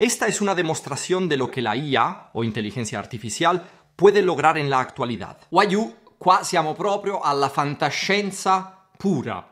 Esta es una demostración de lo que la IA, o intelligenza artificial, puede lograr en la actualità. Wayu, qua siamo proprio alla fantascienza pura.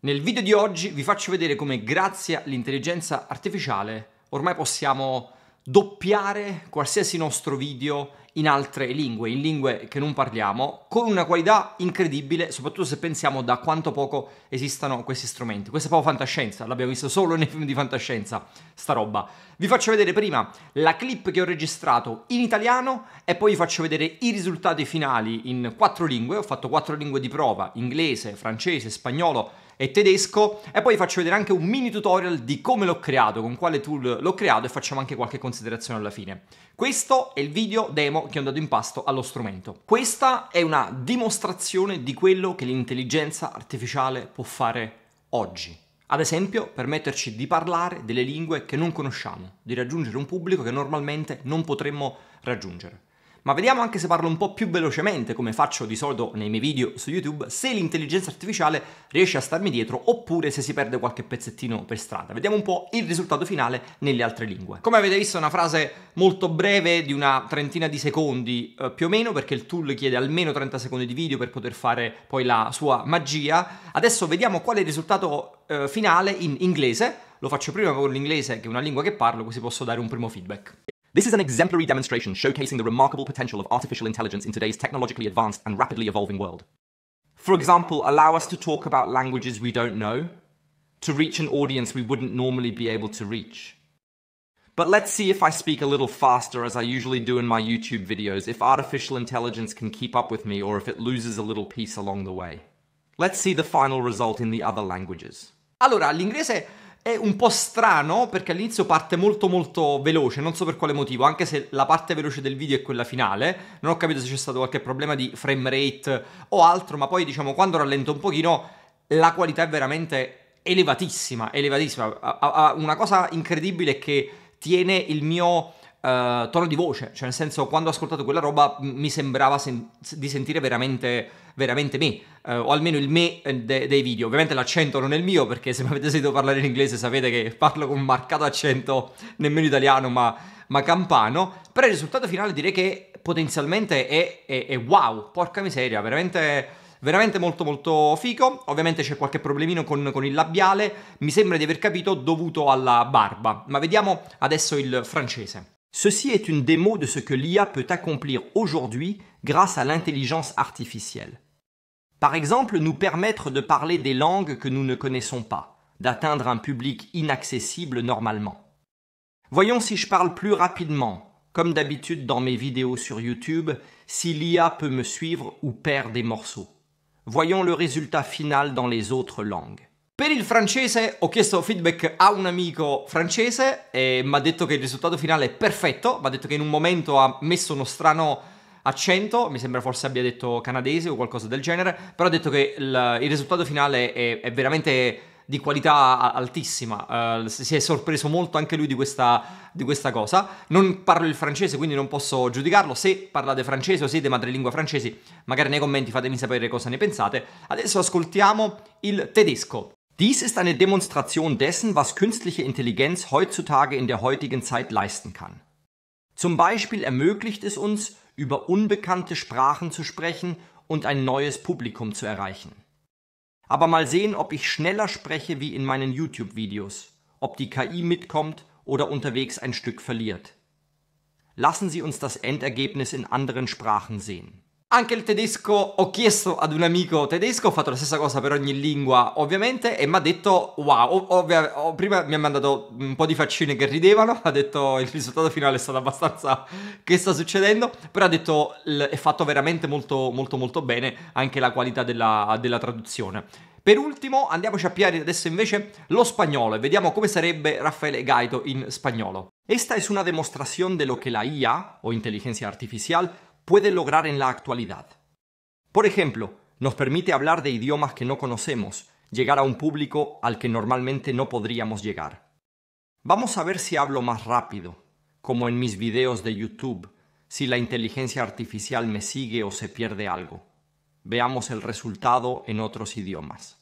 Nel video di oggi vi faccio vedere come grazie all'intelligenza artificiale ormai possiamo doppiare qualsiasi nostro video in altre lingue, in lingue che non parliamo, con una qualità incredibile, soprattutto se pensiamo da quanto poco esistano questi strumenti. Questa è proprio fantascienza, l'abbiamo visto solo nei film di fantascienza, sta roba. Vi faccio vedere prima la clip che ho registrato in italiano e poi vi faccio vedere i risultati finali in quattro lingue. Ho fatto quattro lingue di prova, inglese, francese, spagnolo, e tedesco e poi vi faccio vedere anche un mini tutorial di come l'ho creato, con quale tool l'ho creato e facciamo anche qualche considerazione alla fine. Questo è il video demo che ho dato in pasto allo strumento. Questa è una dimostrazione di quello che l'intelligenza artificiale può fare oggi. Ad esempio, permetterci di parlare delle lingue che non conosciamo, di raggiungere un pubblico che normalmente non potremmo raggiungere. Ma vediamo anche se parlo un po' più velocemente, come faccio di solito nei miei video su YouTube, se l'intelligenza artificiale riesce a starmi dietro oppure se si perde qualche pezzettino per strada. Vediamo un po' il risultato finale nelle altre lingue. Come avete visto è una frase molto breve di una trentina di secondi eh, più o meno, perché il tool chiede almeno 30 secondi di video per poter fare poi la sua magia. Adesso vediamo qual è il risultato eh, finale in inglese lo faccio prima con l'inglese che è una lingua che parlo così posso dare un primo feedback. This is an exemplary demonstration showcasing the remarkable potential of artificial intelligence in today's technologically advanced and rapidly evolving world. For example, allow us to talk about languages we don't know to reach an audience we wouldn't normally be able to reach. But let's see if I speak a little faster as I usually do in my YouTube videos, if artificial intelligence can keep up with me or if it loses a little piece along the way. Let's see the final result in the other languages. Allora, l'inglese È un po' strano perché all'inizio parte molto molto veloce, non so per quale motivo, anche se la parte veloce del video è quella finale, non ho capito se c'è stato qualche problema di frame rate o altro, ma poi diciamo quando rallento un pochino la qualità è veramente elevatissima, elevatissima. Una cosa incredibile è che tiene il mio Uh, eh, tono di voce, cioè nel senso quando ho ascoltato quella roba mi sembrava sen- di sentire veramente, veramente me, uh, o almeno il me eh, de- dei video. Ovviamente l'accento non è il mio perché se mi avete sentito parlare in inglese sapete che parlo con un marcato accento nemmeno italiano ma, ma campano, però il risultato finale direi che potenzialmente è, è, è wow, porca miseria, veramente veramente molto molto fico. Ovviamente c'è qualche problemino con, con, il labiale, mi sembra di aver capito dovuto alla barba, ma vediamo adesso il francese. Ceci est une démo de ce que l'IA peut accomplir aujourd'hui grâce à l'intelligence artificielle. Par exemple, nous permettre de parler des langues que nous ne connaissons pas, d'atteindre un public inaccessible normalement. Voyons si je parle plus rapidement, comme d'habitude dans mes vidéos sur YouTube, si l'IA peut me suivre ou perd des morceaux. Voyons le résultat final dans les autres langues. Per il francese ho chiesto feedback a un amico francese e mi ha detto che il risultato finale è perfetto, mi ha detto che in un momento ha messo uno strano accento, mi sembra forse abbia detto canadese o qualcosa del genere, però ha detto che il, il risultato finale è, è, veramente di qualità altissima, uh, si è sorpreso molto anche lui di questa, di questa cosa. Non parlo il francese, quindi non posso giudicarlo, se parlate francese o siete madrelingua francesi, magari nei commenti fatemi sapere cosa ne pensate. Adesso ascoltiamo il tedesco. Dies ist eine Demonstration dessen, was künstliche Intelligenz heutzutage in der heutigen Zeit leisten kann. Zum Beispiel ermöglicht es uns, über unbekannte Sprachen zu sprechen und ein neues Publikum zu erreichen. Aber mal sehen, ob ich schneller spreche wie in meinen YouTube-Videos, ob die KI mitkommt oder unterwegs ein Stück verliert. Lassen Sie uns das Endergebnis in anderen Sprachen sehen. Anche il tedesco, ho chiesto ad un amico tedesco, ho fatto la stessa cosa per ogni lingua ovviamente e mi ha detto wow, ovvia, ov- prima mi ha mandato un po' di faccine che ridevano, ha detto il risultato finale è stato abbastanza che sta succedendo, però ha detto l- è fatto veramente molto molto molto bene anche la qualità della, della traduzione. Per ultimo andiamoci a pigliare adesso invece lo spagnolo e vediamo come sarebbe Raffaele Gaito in spagnolo. Esta es una demostración de lo que la IA, o inteligencia artificial, puede lograr en la actualidad. Por ejemplo, nos permite hablar de idiomas que no conocemos, llegar a un público al que normalmente no podríamos llegar. Vamos a ver si hablo más rápido, como en mis videos de YouTube, si la inteligencia artificial me sigue o se pierde algo. Veamos el resultado en otros idiomas.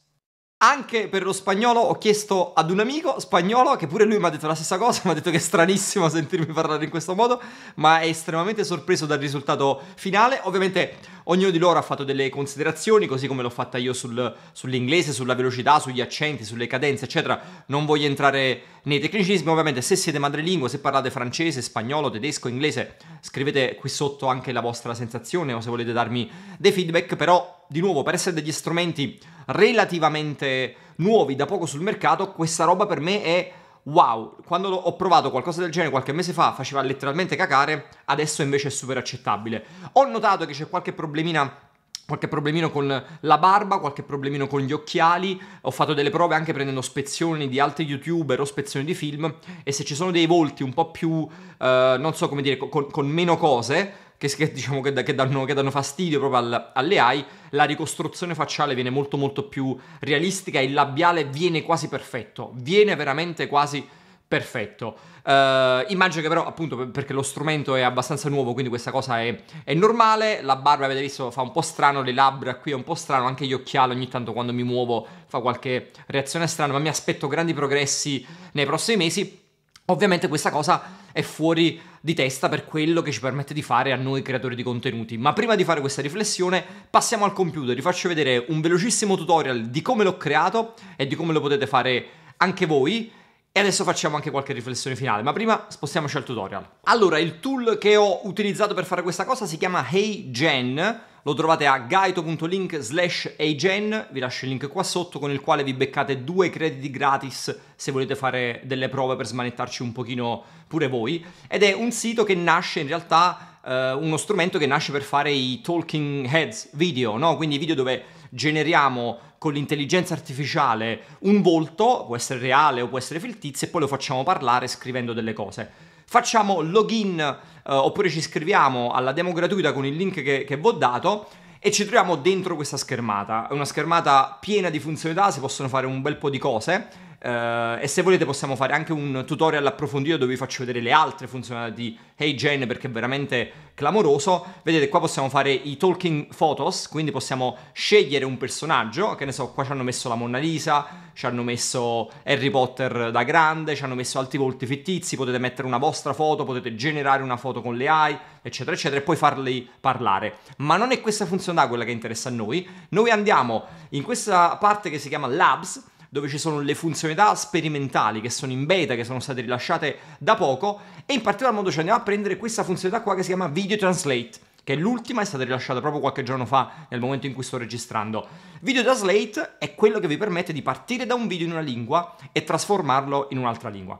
Anche per lo spagnolo ho chiesto ad un amico spagnolo che pure lui mi ha detto la stessa cosa, mi ha detto che è stranissimo sentirmi parlare in questo modo, ma è estremamente sorpreso dal risultato finale. Ovviamente ognuno di loro ha fatto delle considerazioni, così come l'ho fatta io sul, sull'inglese, sulla velocità, sugli accenti, sulle cadenze, eccetera. Non voglio entrare nei tecnicismi, ovviamente se siete madrelingua, se parlate francese, spagnolo, tedesco, inglese, scrivete qui sotto anche la vostra sensazione o se volete darmi dei feedback, però di nuovo, per essere degli strumenti relativamente nuovi, da poco sul mercato, questa roba per me è wow. Quando ho provato qualcosa del genere qualche mese fa, faceva letteralmente cacare, adesso invece è super accettabile. Ho notato che c'è qualche problemina qualche problemino con la barba, qualche problemino con gli occhiali, ho fatto delle prove anche prendendo spezioni di altri youtuber o spezioni di film e se ci sono dei volti un po' più, eh, non so come dire, con, con meno cose, che, che, diciamo, che, che danno, danno, fastidio proprio al, alle AI, la ricostruzione facciale viene molto molto più realistica, e il labiale viene quasi perfetto, viene veramente quasi perfetto. Uh, immagino che però, appunto, perché lo strumento è abbastanza nuovo, quindi questa cosa è, è, normale. La barba, avete visto, fa un po' strano, le labbra qui è un po' strano, anche gli occhiali ogni tanto quando mi muovo fa qualche reazione strana, ma mi aspetto grandi progressi nei prossimi mesi. Ovviamente questa cosa è fuori di testa per quello che ci permette di fare a noi creatori di contenuti. Ma prima di fare questa riflessione, passiamo al computer, vi faccio vedere un velocissimo tutorial di come l'ho creato e di come lo potete fare anche voi. E adesso facciamo anche qualche riflessione finale, ma prima spostiamoci al tutorial. Allora, il tool che ho utilizzato per fare questa cosa si chiama HeyGen, lo trovate a gaito.link slash agen, vi lascio il link qua sotto con il quale vi beccate due crediti gratis se volete fare delle prove per smanettarci un pochino pure voi ed è un sito che nasce in realtà eh, uno strumento che nasce per fare i talking heads video, no? Quindi video dove generiamo con l'intelligenza artificiale un volto, può essere reale o può essere fittizio, e poi lo facciamo parlare scrivendo delle cose facciamo login eh, oppure ci iscriviamo alla demo gratuita con il link che, che vi ho dato e ci troviamo dentro questa schermata. È una schermata piena di funzionalità, si possono fare un bel po' di cose Uh, e se volete possiamo fare anche un tutorial approfondito dove vi faccio vedere le altre funzionalità di HeyGen perché è veramente clamoroso. Vedete qua possiamo fare i talking photos, quindi possiamo scegliere un personaggio, che ne so, qua ci hanno messo la Mona Lisa, ci hanno messo Harry Potter da grande, ci hanno messo altri volti fittizi, potete mettere una vostra foto, potete generare una foto con le AI, eccetera, eccetera, e poi farli parlare. Ma non è questa funzionalità quella che interessa a noi. Noi andiamo in questa parte che si chiama Labs, dove ci sono le funzionalità sperimentali che sono in beta, che sono state rilasciate da poco, e in particolar modo ci andiamo a prendere questa funzionalità qua che si chiama Video Translate che è l'ultima, è stata rilasciata proprio qualche giorno fa, nel momento in cui sto registrando. Video Translate è quello che vi permette di partire da un video in una lingua e trasformarlo in un'altra lingua.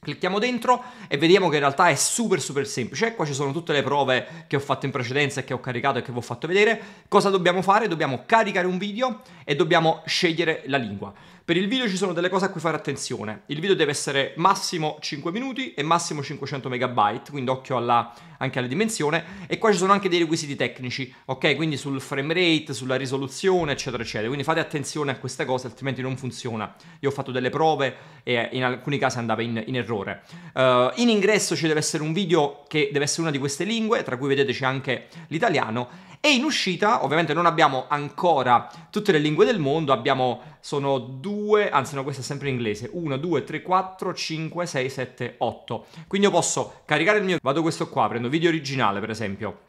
Clicchiamo dentro e vediamo che in realtà è super super semplice. Qua ci sono tutte le prove che ho fatto in precedenza e che ho caricato e che vi ho fatto vedere. Cosa dobbiamo fare? Dobbiamo caricare un video e dobbiamo scegliere la lingua. Per il video ci sono delle cose a cui fare attenzione. Il video deve essere massimo 5 minuti e massimo 500 megabyte, quindi occhio alla, anche alla dimensione. E qua ci sono anche dei requisiti tecnici, ok? Quindi sul frame rate, sulla risoluzione, eccetera, eccetera. Quindi fate attenzione a queste cose, altrimenti non funziona. Io ho fatto delle prove e in alcuni casi andava in, in errore. Uh, in ingresso ci deve essere un video che deve essere una di queste lingue, tra cui vedete c'è anche l'italiano e in uscita, ovviamente non abbiamo ancora tutte le lingue del mondo, abbiamo, sono due, anzi no, questa è sempre in inglese, 1, 2, 3, 4, 5, 6, 7, 8. Quindi io posso caricare il mio, vado questo qua, prendo video originale per esempio,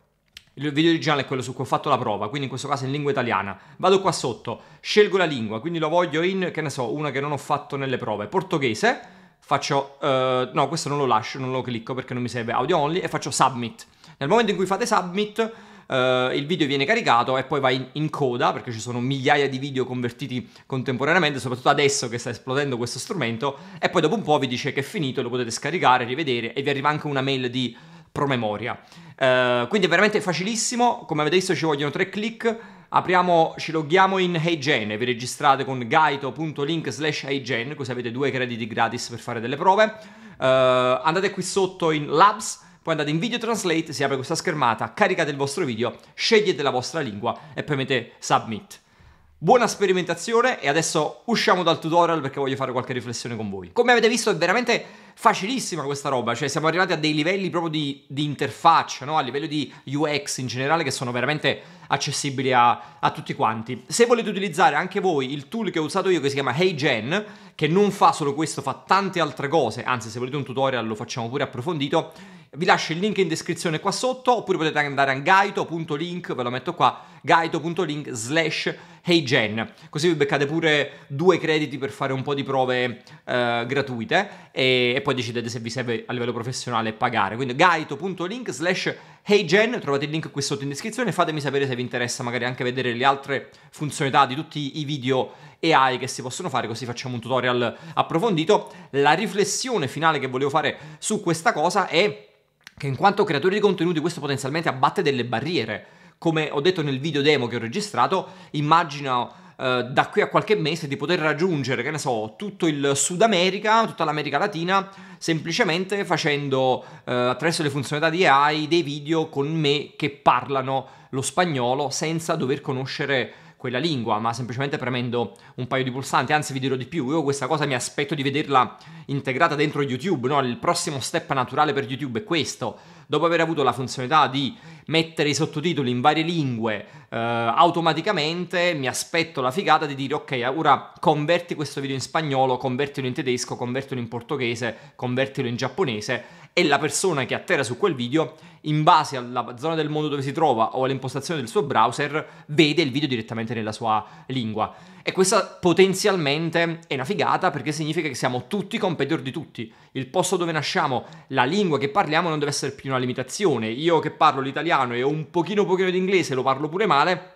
il video originale è quello su cui ho fatto la prova, quindi in questo caso in lingua italiana. Vado qua sotto, scelgo la lingua, quindi lo voglio in, che ne so, una che non ho fatto nelle prove, portoghese, faccio, uh, no questo non lo lascio, non lo clicco perché non mi serve audio only, e faccio submit. Nel momento in cui fate submit eh, il video viene caricato e poi va in, in, coda perché ci sono migliaia di video convertiti contemporaneamente, soprattutto adesso che sta esplodendo questo strumento, e poi dopo un po' vi dice che è finito, lo potete scaricare, rivedere e vi arriva anche una mail di promemoria. Eh, quindi è veramente facilissimo, come avete visto ci vogliono tre click, apriamo, ci loghiamo in HeyGen, vi registrate con gaito.link slash HeyGen, così avete due crediti gratis per fare delle prove. Uh, andate qui sotto in Labs, poi andate in Video Translate, si apre questa schermata, caricate il vostro video, scegliete la vostra lingua e premete Submit. Buona sperimentazione e adesso usciamo dal tutorial perché voglio fare qualche riflessione con voi. Come avete visto è veramente facilissima questa roba, cioè siamo arrivati a dei livelli proprio di, di interfaccia, no? a livello di UX in generale che sono veramente accessibili a, a, tutti quanti. Se volete utilizzare anche voi il tool che ho usato io che si chiama HeyGen, che non fa solo questo, fa tante altre cose, anzi se volete un tutorial lo facciamo pure approfondito, vi lascio il link in descrizione qua sotto, oppure potete andare a gaito.link, ve lo metto qua, gaito.link slash heygen, così vi beccate pure due crediti per fare un po' di prove eh, gratuite e, e, poi decidete se vi serve a livello professionale pagare. Quindi gaito.link slash heygen, trovate il link qui sotto in descrizione, fatemi sapere se vi interessa magari anche vedere le altre funzionalità di tutti i video AI che si possono fare, così facciamo un tutorial approfondito. La riflessione finale che volevo fare su questa cosa è che in quanto creatore di contenuti questo potenzialmente abbatte delle barriere. Come ho detto nel video demo che ho registrato, immagino eh, da qui a qualche mese di poter raggiungere, che ne so, tutto il Sud America, tutta l'America Latina, semplicemente facendo eh, attraverso le funzionalità di AI dei video con me che parlano lo spagnolo senza dover conoscere quella lingua, ma semplicemente premendo un paio di pulsanti, anzi vi dirò di più, io questa cosa mi aspetto di vederla integrata dentro YouTube, no? Il prossimo step naturale per YouTube è questo, dopo aver avuto la funzionalità di mettere i sottotitoli in varie lingue eh, automaticamente, mi aspetto la figata di dire ok, ora converti questo video in spagnolo, convertilo in tedesco, convertilo in portoghese, convertilo in giapponese e la persona che atterra su quel video, in base alla zona del mondo dove si trova o all'impostazione del suo browser, vede il video direttamente nella sua lingua. E questa potenzialmente è una figata perché significa che siamo tutti competitor di tutti. Il posto dove nasciamo, la lingua che parliamo non deve essere più una limitazione. Io che parlo l'italiano e ho un pochino pochino di inglese lo parlo pure male,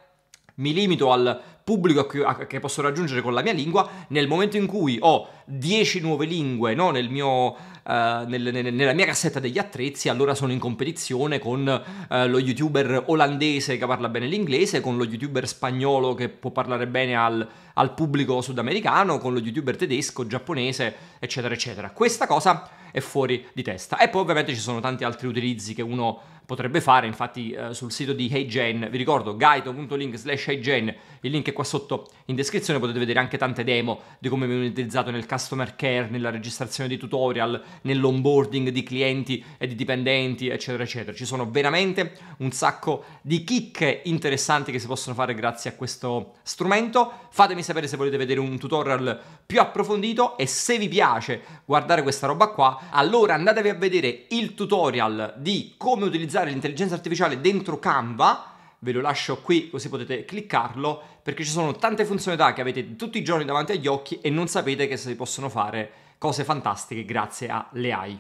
mi limito al pubblico che posso raggiungere con la mia lingua. Nel momento in cui ho 10 nuove lingue no, nel mio eh, nel, nel, nella mia cassetta degli attrezzi, allora sono in competizione con eh, lo youtuber olandese che parla bene l'inglese, con lo youtuber spagnolo che può parlare bene al, al pubblico sudamericano, con lo youtuber tedesco, giapponese, eccetera, eccetera. Questa cosa è fuori di testa. E poi ovviamente ci sono tanti altri utilizzi che uno potrebbe fare, infatti eh, sul sito di HeyGen, vi ricordo gaito.link slash HeyGen, il link è qua sotto in descrizione, potete vedere anche tante demo di come viene utilizzato nel customer care, nella registrazione di tutorial, nell'onboarding di clienti e di dipendenti, eccetera, eccetera. Ci sono veramente un sacco di chicche interessanti che si possono fare grazie a questo strumento. Fatemi sapere se volete vedere un tutorial più approfondito e se vi piace guardare questa roba qua, allora andatevi a vedere il tutorial di come utilizzare utilizzare l'intelligenza artificiale dentro Canva, ve lo lascio qui così potete cliccarlo, perché ci sono tante funzionalità che avete tutti i giorni davanti agli occhi e non sapete che si possono fare cose fantastiche grazie alle AI.